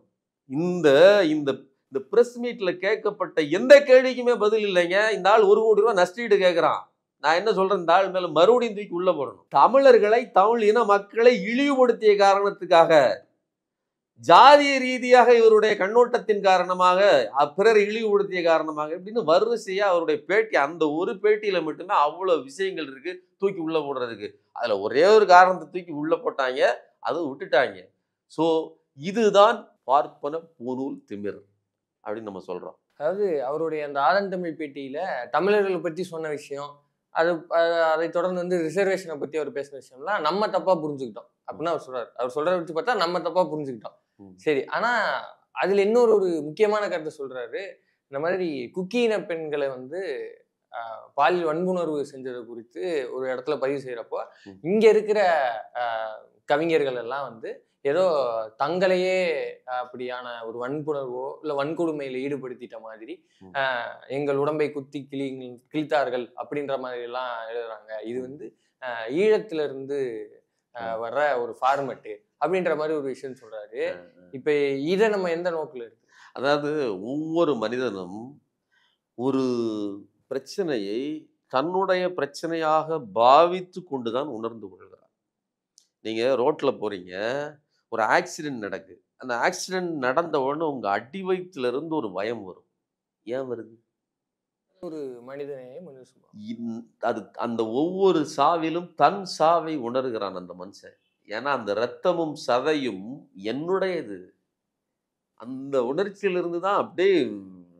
இந்த இந்த இந்த ப்ரெஸ் மீட்டில் கேட்கப்பட்ட எந்த கேள்விக்குமே பதில் இல்லைங்க இந்த ஆள் ஒரு கோடி ரூபா நஷ்டீடு கேட்கறான் நான் என்ன சொல்கிறேன் தாழ் மேலே மறுபடியும் தூக்கி உள்ளே போடணும் தமிழர்களை தமிழ் இன மக்களை இழிவுபடுத்திய காரணத்துக்காக ஜாதிய ரீதியாக இவருடைய கண்ணோட்டத்தின் காரணமாக பிறர் இழிவுபடுத்திய காரணமாக இப்படின்னு வரிசையாக அவருடைய பேட்டி அந்த ஒரு பேட்டியில் மட்டுமே அவ்வளோ விஷயங்கள் இருக்குது தூக்கி உள்ளே போடுறதுக்கு அதில் ஒரே ஒரு காரணத்தை தூக்கி உள்ளே போட்டாங்க அது விட்டுட்டாங்க ஸோ இதுதான் பார்ப்பன பூநூல் திமிர் அப்படின்னு நம்ம சொல்கிறோம் அதாவது அவருடைய அந்த ஆதன் தமிழ் பேட்டியில் தமிழர்களை பற்றி சொன்ன விஷயம் அது அதை தொடர்ந்து வந்து ரிசர்வேஷனை பற்றி அவர் பேசின விஷயம்லாம் நம்ம தப்பாக புரிஞ்சுக்கிட்டோம் அப்படின்னு அவர் சொல்கிறார் அவர் சொல்கிறத வச்சு பார்த்தா நம்ம தப்பாக புரிஞ்சுக்கிட்டோம் சரி ஆனால் அதில் இன்னொரு ஒரு முக்கியமான கருத்தை சொல்கிறாரு இந்த மாதிரி குக்கியின பெண்களை வந்து பாலியல் வன்புணர்வு செஞ்சதை குறித்து ஒரு இடத்துல பதிவு செய்கிறப்போ இங்கே இருக்கிற கவிஞர்கள் எல்லாம் வந்து ஏதோ தங்களையே அப்படியான ஒரு வன்புணர்வோ இல்லை வன்கொடுமையில் ஈடுபடுத்திட்ட மாதிரி எங்கள் உடம்பை குத்தி கிளி கிழித்தார்கள் அப்படின்ற மாதிரி எல்லாம் எழுதுறாங்க இது வந்து ஈழத்துல இருந்து வர்ற ஒரு ஃபார்மெட்டு அப்படின்ற மாதிரி ஒரு விஷயம் சொல்றாரு இப்போ இதை நம்ம எந்த நோக்கில் இருக்கு அதாவது ஒவ்வொரு மனிதனும் ஒரு பிரச்சனையை தன்னுடைய பிரச்சனையாக பாவித்து கொண்டு தான் உணர்ந்து கொள்கிறார் நீங்க ரோட்டில் போறீங்க ஒரு ஆக்சிடென்ட் நடக்கு அந்த ஆக்சிடெண்ட் நடந்த உடனே உங்கள் அடி வயிற்றுலேருந்து ஒரு பயம் வரும் ஏன் வருது ஒரு மனிதனே அது அந்த ஒவ்வொரு சாவிலும் தன் சாவை உணர்கிறான் அந்த மனுஷன் ஏன்னா அந்த ரத்தமும் சதையும் என்னுடையது அந்த உணர்ச்சியிலிருந்து தான் அப்படியே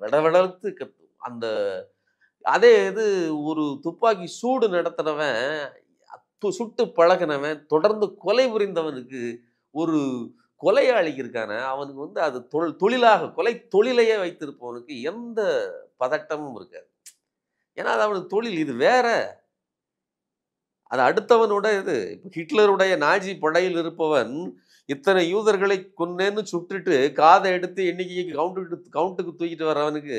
விடவிடத்து அந்த அதே இது ஒரு துப்பாக்கி சூடு நடத்துனவன் சுட்டு பழகினவன் தொடர்ந்து கொலை புரிந்தவனுக்கு ஒரு கொலையாளிக்கு இருக்கான அவனுக்கு வந்து அது தொழில் தொழிலாக கொலை தொழிலையே வைத்திருப்பவனுக்கு எந்த பதட்டமும் இருக்காது ஏன்னா அது அவனுக்கு தொழில் இது வேற அது அடுத்தவனோட இது இப்போ ஹிட்லருடைய நாஜி படையில் இருப்பவன் இத்தனை யூதர்களை கொன்னேன்னு சுட்டுட்டு காதை எடுத்து எண்ணிக்கைக்கு கவுண்ட்டு கவுண்ட்டுக்கு தூக்கிட்டு வர்றவனுக்கு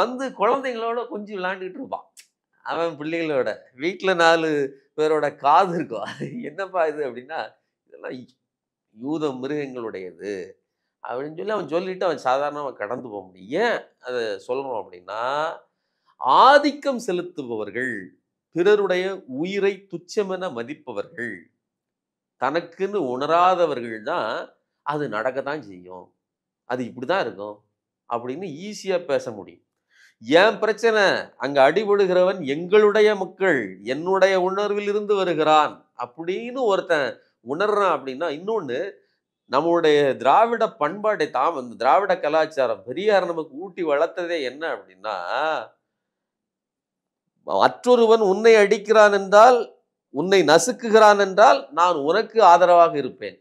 வந்து குழந்தைங்களோட கொஞ்சம் விளாண்டுக்கிட்டு இருப்பான் அவன் பிள்ளைகளோட வீட்டில் நாலு பேரோட காது இருக்கும் என்னப்பா இது அப்படின்னா இதெல்லாம் யூத மிருகங்களுடையது அப்படின்னு சொல்லி அவன் சொல்லிட்டு அவன் சாதாரணமாக கடந்து போக முடியும் ஏன் அதை சொல்கிறோம் அப்படின்னா ஆதிக்கம் செலுத்துபவர்கள் பிறருடைய உயிரை துச்சமென மதிப்பவர்கள் தனக்குன்னு உணராதவர்கள் தான் அது நடக்க தான் செய்யும் அது இப்படி தான் இருக்கும் அப்படின்னு ஈஸியாக பேச முடியும் ஏன் பிரச்சனை அங்கே அடிபடுகிறவன் எங்களுடைய மக்கள் என்னுடைய உணர்வில் இருந்து வருகிறான் அப்படின்னு ஒருத்தன் உணர்றான் அப்படின்னா இன்னொன்று நம்மளுடைய திராவிட பண்பாட்டை தாம் அந்த திராவிட கலாச்சாரம் பெரியார் நமக்கு ஊட்டி வளர்த்ததே என்ன அப்படின்னா மற்றொருவன் உன்னை அடிக்கிறான் என்றால் உன்னை நசுக்குகிறான் என்றால் நான் உனக்கு ஆதரவாக இருப்பேன்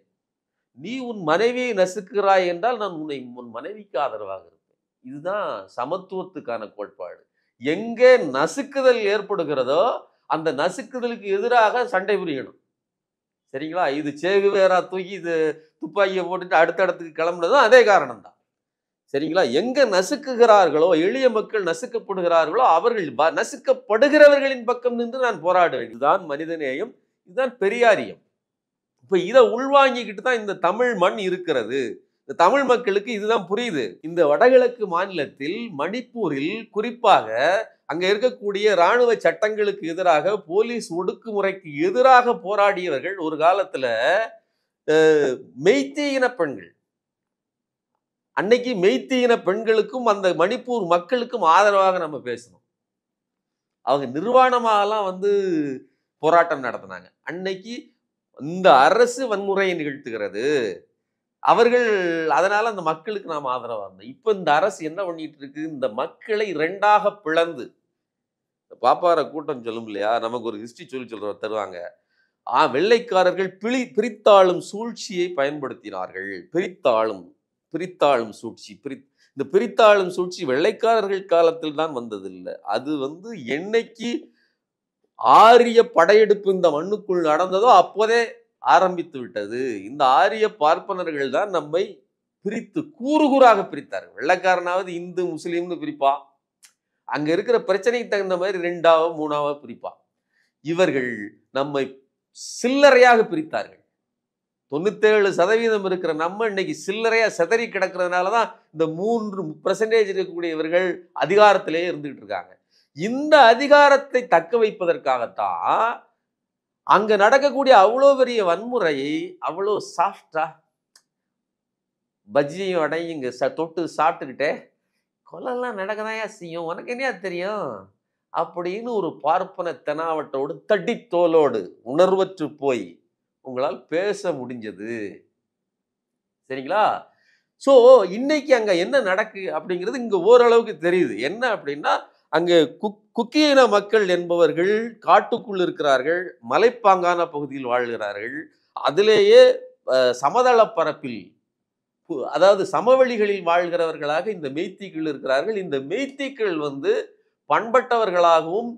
நீ உன் மனைவியை நசுக்குகிறாய் என்றால் நான் உன்னை உன் மனைவிக்கு ஆதரவாக இருப்பேன் இதுதான் சமத்துவத்துக்கான கோட்பாடு எங்கே நசுக்குதல் ஏற்படுகிறதோ அந்த நசுக்குதலுக்கு எதிராக சண்டை புரியணும் சரிங்களா இது சேகு வேறா தூக்கி இது துப்பாக்கியை போட்டுட்டு அடுத்த இடத்துக்கு கிளம்புனதும் அதே காரணம் தான் சரிங்களா எங்கே நசுக்குகிறார்களோ எளிய மக்கள் நசுக்கப்படுகிறார்களோ அவர்கள் நசுக்கப்படுகிறவர்களின் பக்கம் நின்று நான் போராடுவேன் இதுதான் மனிதநேயம் இதுதான் பெரியாரியம் இப்போ இதை உள்வாங்கிக்கிட்டு தான் இந்த தமிழ் மண் இருக்கிறது இந்த தமிழ் மக்களுக்கு இதுதான் புரியுது இந்த வடகிழக்கு மாநிலத்தில் மணிப்பூரில் குறிப்பாக அங்க இருக்கக்கூடிய இராணுவ சட்டங்களுக்கு எதிராக போலீஸ் ஒடுக்குமுறைக்கு எதிராக போராடியவர்கள் ஒரு காலத்துல மெய்த்தீயின பெண்கள் அன்னைக்கு மெய்த்தீயின பெண்களுக்கும் அந்த மணிப்பூர் மக்களுக்கும் ஆதரவாக நம்ம பேசணும் அவங்க நிர்வாணமாகலாம் வந்து போராட்டம் நடத்தினாங்க அன்னைக்கு இந்த அரசு வன்முறையை நிகழ்த்துகிறது அவர்கள் அதனால் அந்த மக்களுக்கு நாம் ஆதரவாக இருந்தோம் இப்போ இந்த அரசு என்ன பண்ணிட்டு இருக்கு இந்த மக்களை ரெண்டாக பிளந்து பாப்பார கூட்டம் சொல்லும் இல்லையா நமக்கு ஒரு ஹிஸ்ட்ரி சொல்லி சொல்ற தருவாங்க ஆ வெள்ளைக்காரர்கள் பிளி பிரித்தாளும் சூழ்ச்சியை பயன்படுத்தினார்கள் பிரித்தாளும் பிரித்தாளும் சூழ்ச்சி பிரி இந்த பிரித்தாளும் சூழ்ச்சி வெள்ளைக்காரர்கள் காலத்தில் தான் வந்ததில்லை அது வந்து என்னைக்கு ஆரிய படையெடுப்பு இந்த மண்ணுக்குள் நடந்ததோ அப்போதே ஆரம்பித்து விட்டது இந்த ஆரிய பார்ப்பனர்கள் தான் நம்மை பிரித்து கூறு கூறாக பிரித்தார்கள் வெள்ளக்காரனாவது இந்து முஸ்லீம்னு பிரிப்பா அங்கே இருக்கிற பிரச்சனைக்கு தகுந்த மாதிரி ரெண்டாவோ மூணாவோ பிரிப்பா இவர்கள் நம்மை சில்லறையாக பிரித்தார்கள் தொண்ணூத்தேழு சதவீதம் இருக்கிற நம்ம இன்னைக்கு சில்லறையாக செதறி கிடக்கிறதுனால தான் இந்த மூன்று பர்சன்டேஜ் இருக்கக்கூடிய இவர்கள் அதிகாரத்திலேயே இருந்துகிட்டு இருக்காங்க இந்த அதிகாரத்தை தக்க வைப்பதற்காகத்தான் அங்கே நடக்கக்கூடிய அவ்வளோ பெரிய வன்முறையை அவ்வளோ சாஃப்டாக பஜ்ஜியும் அடையும் இங்கே ச தொட்டு சாப்பிட்டுக்கிட்டே கொலெல்லாம் நடக்கதாயா செய்யும் உனக்கு என்னையா தெரியும் அப்படின்னு ஒரு பார்ப்பன தெனாவட்டோடு தடித்தோலோடு உணர்வற்று போய் உங்களால் பேச முடிஞ்சது சரிங்களா ஸோ இன்னைக்கு அங்கே என்ன நடக்கு அப்படிங்கிறது இங்கே ஓரளவுக்கு தெரியுது என்ன அப்படின்னா அங்கே குக் குக்கியின மக்கள் என்பவர்கள் காட்டுக்குள் இருக்கிறார்கள் மலைப்பாங்கான பகுதியில் வாழ்கிறார்கள் அதிலேயே சமதள பரப்பில் அதாவது சமவெளிகளில் வாழ்கிறவர்களாக இந்த மெய்த்திகள் இருக்கிறார்கள் இந்த மெய்த்திகள் வந்து பண்பட்டவர்களாகவும்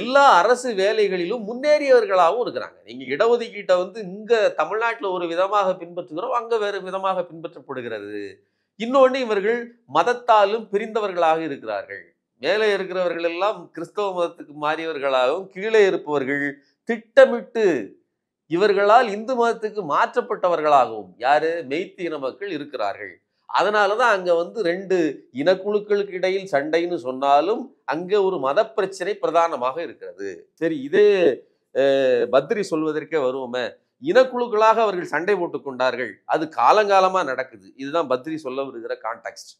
எல்லா அரசு வேலைகளிலும் முன்னேறியவர்களாகவும் இருக்கிறாங்க நீங்கள் இடஒதுக்கீட்டை வந்து இங்கே தமிழ்நாட்டில் ஒரு விதமாக பின்பற்றுகிறோம் அங்கே வேறு விதமாக பின்பற்றப்படுகிறது இன்னொன்று இவர்கள் மதத்தாலும் பிரிந்தவர்களாக இருக்கிறார்கள் மேலே இருக்கிறவர்கள் எல்லாம் கிறிஸ்தவ மதத்துக்கு மாறியவர்களாகவும் கீழே இருப்பவர்கள் திட்டமிட்டு இவர்களால் இந்து மதத்துக்கு மாற்றப்பட்டவர்களாகவும் யாரு மெய்த்தி இன மக்கள் இருக்கிறார்கள் அதனால தான் அங்கே வந்து ரெண்டு இனக்குழுக்களுக்கு இடையில் சண்டைன்னு சொன்னாலும் அங்கே ஒரு மத பிரச்சனை பிரதானமாக இருக்கிறது சரி இதே பத்ரி சொல்வதற்கே வருவோமே இனக்குழுக்களாக அவர்கள் சண்டை போட்டு கொண்டார்கள் அது காலங்காலமாக நடக்குது இதுதான் பத்ரி சொல்ல வருகிற கான்டெக்ட்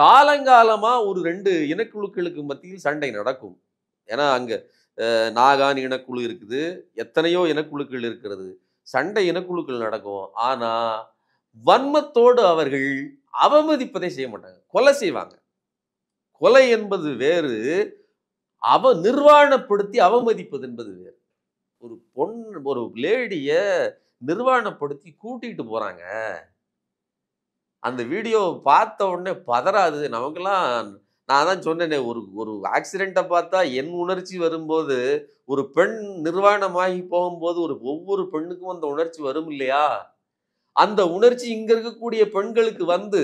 காலங்காலமாக ஒரு ரெண்டு இனக்குழுக்களுக்கு மத்தியில் சண்டை நடக்கும் ஏன்னா அங்கே நாகான் இனக்குழு இருக்குது எத்தனையோ இனக்குழுக்கள் இருக்கிறது சண்டை இனக்குழுக்கள் நடக்கும் ஆனால் வன்மத்தோடு அவர்கள் அவமதிப்பதை செய்ய மாட்டாங்க கொலை செய்வாங்க கொலை என்பது வேறு அவ நிர்வாணப்படுத்தி அவமதிப்பது என்பது வேறு ஒரு பொன் ஒரு லேடியை நிர்வாணப்படுத்தி கூட்டிகிட்டு போகிறாங்க அந்த வீடியோ பார்த்த உடனே பதறாது நமக்கெல்லாம் நான் தான் சொன்னேனே ஒரு ஒரு ஆக்சிடெண்ட்டை பார்த்தா என் உணர்ச்சி வரும்போது ஒரு பெண் நிர்வாணமாகி போகும்போது ஒரு ஒவ்வொரு பெண்ணுக்கும் அந்த உணர்ச்சி வரும் இல்லையா அந்த உணர்ச்சி இங்கே இருக்கக்கூடிய பெண்களுக்கு வந்து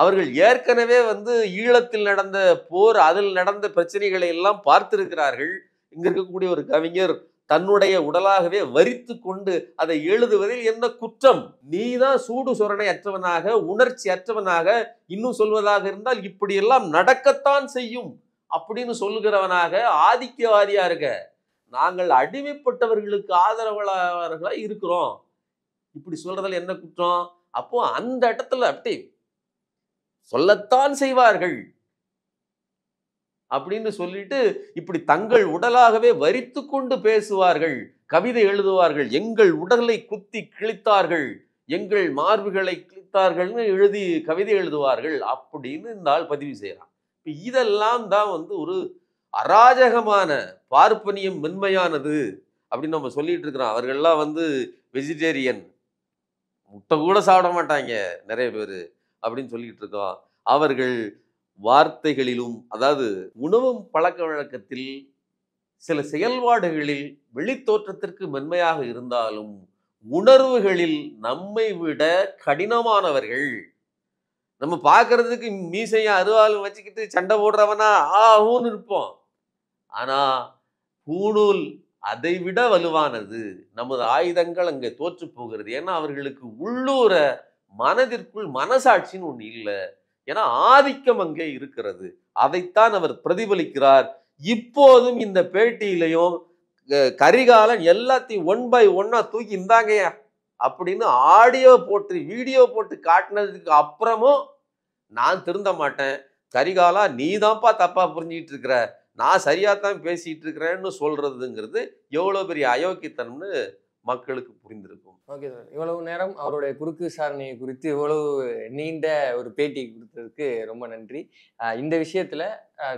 அவர்கள் ஏற்கனவே வந்து ஈழத்தில் நடந்த போர் அதில் நடந்த பிரச்சனைகளை எல்லாம் பார்த்திருக்கிறார்கள் இங்கே இருக்கக்கூடிய ஒரு கவிஞர் தன்னுடைய உடலாகவே வரித்து கொண்டு அதை எழுதுவதில் என்ன குற்றம் நீதான் சூடு சொரணை அற்றவனாக உணர்ச்சி அற்றவனாக இன்னும் சொல்வதாக இருந்தால் இப்படியெல்லாம் நடக்கத்தான் செய்யும் அப்படின்னு சொல்லுகிறவனாக ஆதிக்கவாதியா இருக்க நாங்கள் அடிமைப்பட்டவர்களுக்கு ஆதரவாளர்களா இருக்கிறோம் இப்படி சொல்றதுல என்ன குற்றம் அப்போ அந்த இடத்துல அப்படி சொல்லத்தான் செய்வார்கள் அப்படின்னு சொல்லிட்டு இப்படி தங்கள் உடலாகவே வரித்து கொண்டு பேசுவார்கள் கவிதை எழுதுவார்கள் எங்கள் உடலை குத்தி கிழித்தார்கள் எங்கள் மார்புகளை கிழித்தார்கள்னு எழுதி கவிதை எழுதுவார்கள் அப்படின்னு இந்த ஆள் பதிவு செய்கிறான் இப்போ இதெல்லாம் தான் வந்து ஒரு அராஜகமான பார்ப்பனியம் மென்மையானது அப்படின்னு நம்ம சொல்லிட்டு இருக்கிறோம் அவர்கள்லாம் வந்து வெஜிடேரியன் முட்டை கூட சாப்பிட மாட்டாங்க நிறைய பேர் அப்படின்னு சொல்லிட்டு இருக்கோம் அவர்கள் வார்த்தைகளிலும் அதாவது உணவும் பழக்க வழக்கத்தில் சில செயல்பாடுகளில் வெளித்தோற்றத்திற்கு மென்மையாக இருந்தாலும் உணர்வுகளில் நம்மை விட கடினமானவர்கள் நம்ம பார்க்கறதுக்கு மீசையும் அருவாலும் வச்சுக்கிட்டு சண்டை போடுறவனா ஆகும் இருப்போம் ஆனால் பூணூல் அதை விட வலுவானது நமது ஆயுதங்கள் அங்கே தோற்று போகிறது ஏன்னா அவர்களுக்கு உள்ளூர மனதிற்குள் மனசாட்சின்னு ஒன்று இல்லை ஏன்னா ஆதிக்கம் அங்கே இருக்கிறது அதைத்தான் அவர் பிரதிபலிக்கிறார் இப்போதும் இந்த பேட்டியிலையும் கரிகாலன் எல்லாத்தையும் ஒன் பை ஒன்னா தூக்கி இந்தாங்கயா அப்படின்னு ஆடியோ போட்டு வீடியோ போட்டு காட்டினதுக்கு அப்புறமும் நான் திருந்த மாட்டேன் கரிகாலா நீ தான்ப்பா தப்பா புரிஞ்சிக்கிட்டு இருக்கிற நான் சரியாக தான் பேசிகிட்டு இருக்கிறேன்னு சொல்கிறதுங்கிறது எவ்வளோ பெரிய அயோக்கியத்தனம்னு மக்களுக்கு புரிந்திருக்கும் ஓகே சார் இவ்வளவு நேரம் அவருடைய குறுக்கு விசாரணையை குறித்து இவ்வளவு நீண்ட ஒரு பேட்டி கொடுத்ததுக்கு ரொம்ப நன்றி இந்த விஷயத்துல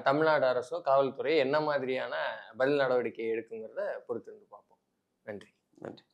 தமிழ்நாடு அரசோ காவல்துறை என்ன மாதிரியான பதில் நடவடிக்கை எடுக்குங்கிறத பொறுத்திருந்து பார்ப்போம் நன்றி நன்றி